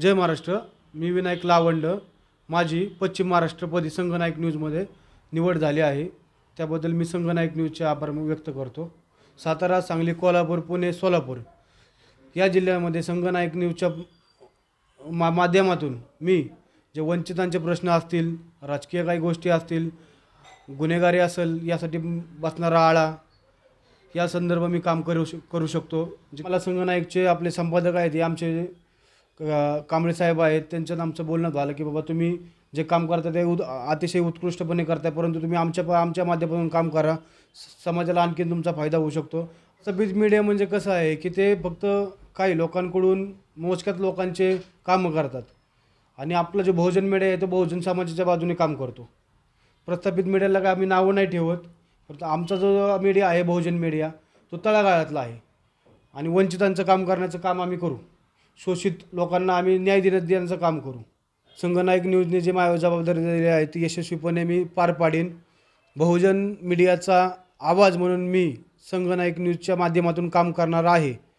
जय महाराष्ट्र मी विनायक लावंड माझी पश्चिम महाराष्ट्रपदी संघनायक न्यूजमध्ये निवड झाली आहे त्याबद्दल मी संघनायक न्यूजचे आभार व्यक्त करतो सातारा सांगली कोल्हापूर पुणे सोलापूर या जिल्ह्यामध्ये संघनायक न्यूजच्या मा माध्यमातून मी जे वंचितांचे प्रश्न असतील राजकीय काही गोष्टी असतील गुन्हेगारी असेल यासाठी बसणारा आळा या संदर्भ मी काम करू श करू शकतो जे मला संघनायकचे आपले संपादक आहेत हे आमचे कांबळे साहेब आहेत त्यांच्यात आमचं बोलणं झालं की बाबा तुम्ही जे काम करता ते उद अतिशय उत्कृष्टपणे करताय परंतु तुम्ही आमच्या आमच्या माध्यमातून काम करा समाजाला आणखीन तुमचा फायदा होऊ शकतो सबीज मीडिया म्हणजे कसं आहे की ते फक्त काही लोकांकडून मोजक्यात लोकांचे कामं करतात आणि आपलं जे बहुजन मीडिया आहे तो बहुजन समाजाच्या बाजूने काम करतो प्रस्थापित मीडियाला काय आम्ही नावं नाही ठेवत फक्त आमचा जो मीडिया आहे बहुजन मीडिया तो तळागाळातला आहे आणि वंचितांचं काम करण्याचं काम आम्ही करू शोषित लोकांना आम्ही न्याय देण्यात देण्याचं काम करू संगनायक न्यूजने जे माझ्या जबाबदारी दिली आहे ती यशस्वीपणे मी पार पाडीन बहुजन मीडियाचा आवाज म्हणून मी संगनायक न्यूजच्या माध्यमातून काम करणार आहे